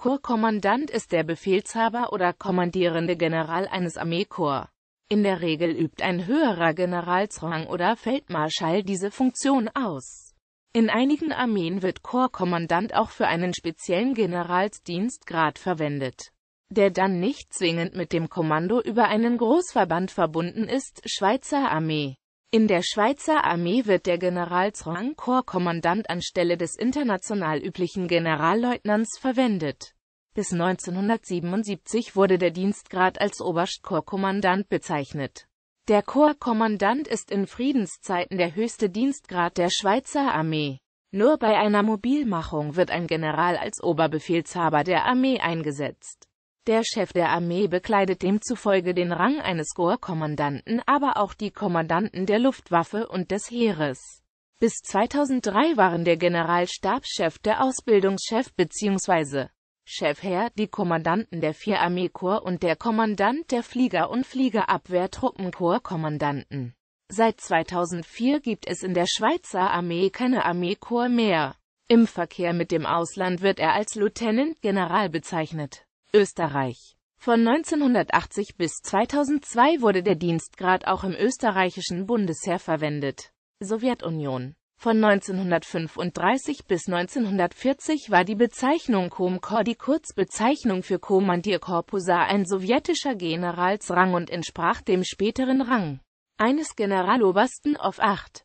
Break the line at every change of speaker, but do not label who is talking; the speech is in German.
Korpskommandant ist der Befehlshaber oder kommandierende General eines Armeekorps. In der Regel übt ein höherer Generalsrang oder Feldmarschall diese Funktion aus. In einigen Armeen wird Korpskommandant auch für einen speziellen Generalsdienstgrad verwendet, der dann nicht zwingend mit dem Kommando über einen Großverband verbunden ist, Schweizer Armee. In der Schweizer Armee wird der Generalsrang Korpskommandant anstelle des international üblichen Generalleutnants verwendet. Bis 1977 wurde der Dienstgrad als Oberstkorpskommandant bezeichnet. Der Korpskommandant ist in Friedenszeiten der höchste Dienstgrad der Schweizer Armee. Nur bei einer Mobilmachung wird ein General als Oberbefehlshaber der Armee eingesetzt. Der Chef der Armee bekleidet demzufolge den Rang eines Korpskommandanten, aber auch die Kommandanten der Luftwaffe und des Heeres. Bis 2003 waren der Generalstabschef der Ausbildungschef bzw. Chefherr, die Kommandanten der vier Armeekorps und der Kommandant der Flieger- und Fliegerabwehrtruppenkorpskommandanten. Seit 2004 gibt es in der Schweizer Armee keine Armeekorps mehr. Im Verkehr mit dem Ausland wird er als Lieutenant General bezeichnet. Österreich von 1980 bis 2002 wurde der Dienstgrad auch im österreichischen Bundesheer verwendet. Sowjetunion. Von 1935 bis 1940 war die Bezeichnung Komkor die Kurzbezeichnung für Kommandierkorpusar ein sowjetischer Generalsrang und entsprach dem späteren Rang eines Generalobersten auf 8.